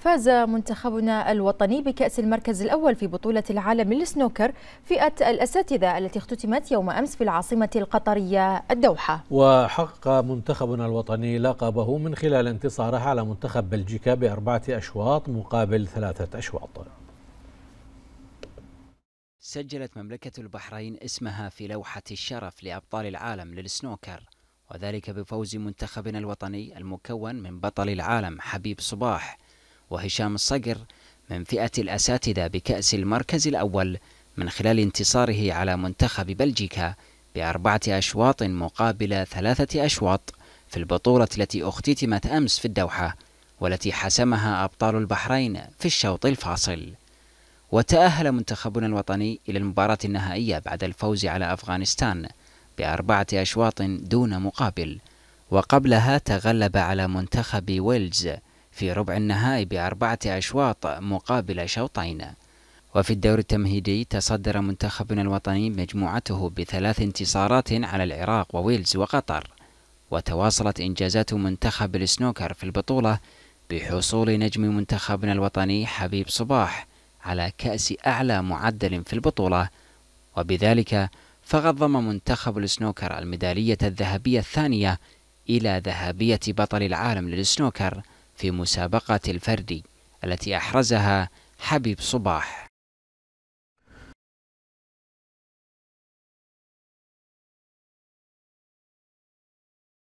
فاز منتخبنا الوطني بكأس المركز الأول في بطولة العالم للسنوكر فئة الأساتذة التي اختتمت يوم أمس في العاصمة القطرية الدوحة وحقق منتخبنا الوطني لقبه من خلال انتصاره على منتخب بلجيكا بأربعة أشواط مقابل ثلاثة أشواط سجلت مملكة البحرين اسمها في لوحة الشرف لأبطال العالم للسنوكر وذلك بفوز منتخبنا الوطني المكون من بطل العالم حبيب صباح وهشام الصقر من فئة الأساتذة بكأس المركز الأول من خلال انتصاره على منتخب بلجيكا بأربعة أشواط مقابل ثلاثة أشواط في البطولة التي اختتمت أمس في الدوحة والتي حسمها أبطال البحرين في الشوط الفاصل وتأهل منتخبنا الوطني إلى المباراة النهائية بعد الفوز على أفغانستان بأربعة أشواط دون مقابل وقبلها تغلب على منتخب ويلز في ربع النهائي بأربعة أشواط مقابل شوطين وفي الدور التمهيدي تصدر منتخبنا الوطني مجموعته بثلاث انتصارات على العراق وويلز وقطر وتواصلت إنجازات منتخب السنوكر في البطولة بحصول نجم منتخبنا الوطني حبيب صباح على كأس أعلى معدل في البطولة وبذلك فقد ضم منتخب السنوكر الميدالية الذهبية الثانية إلى ذهبية بطل العالم للسنوكر في مسابقة الفردي التي أحرزها حبيب صباح